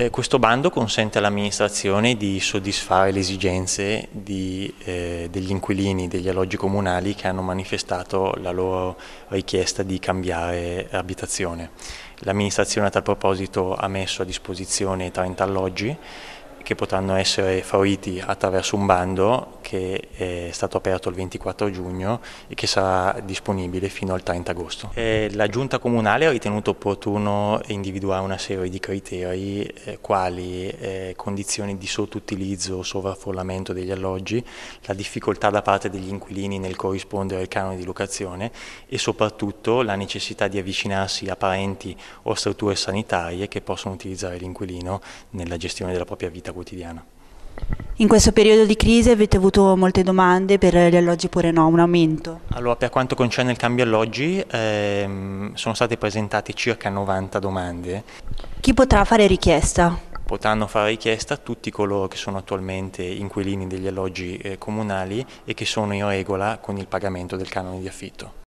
Eh, questo bando consente all'amministrazione di soddisfare le esigenze di, eh, degli inquilini degli alloggi comunali che hanno manifestato la loro richiesta di cambiare abitazione. L'amministrazione a tal proposito ha messo a disposizione 30 alloggi che potranno essere favoriti attraverso un bando che eh, è stato aperto il 24 giugno e che sarà disponibile fino al 30 agosto. E eh, la Giunta Comunale ha ritenuto opportuno individuare una serie di criteri eh, quali eh, condizioni di sottoutilizzo o sovraffollamento degli alloggi, la difficoltà da parte degli inquilini nel corrispondere al canone di locazione e soprattutto la necessità di avvicinarsi a parenti o strutture sanitarie che possono utilizzare l'inquilino nella gestione della propria vita vita quotidiana. In questo periodo di crisi avete avuto molte domande per gli alloggi oppure no, un aumento? Allora, per quanto concerne il cambio alloggi, ehm, sono state presentate circa 90 domande. Chi potrà fare richiesta? Potranno fare richiesta tutti coloro che sono attualmente inquilini degli alloggi eh, comunali e che sono in regola con il pagamento del canone di affitto.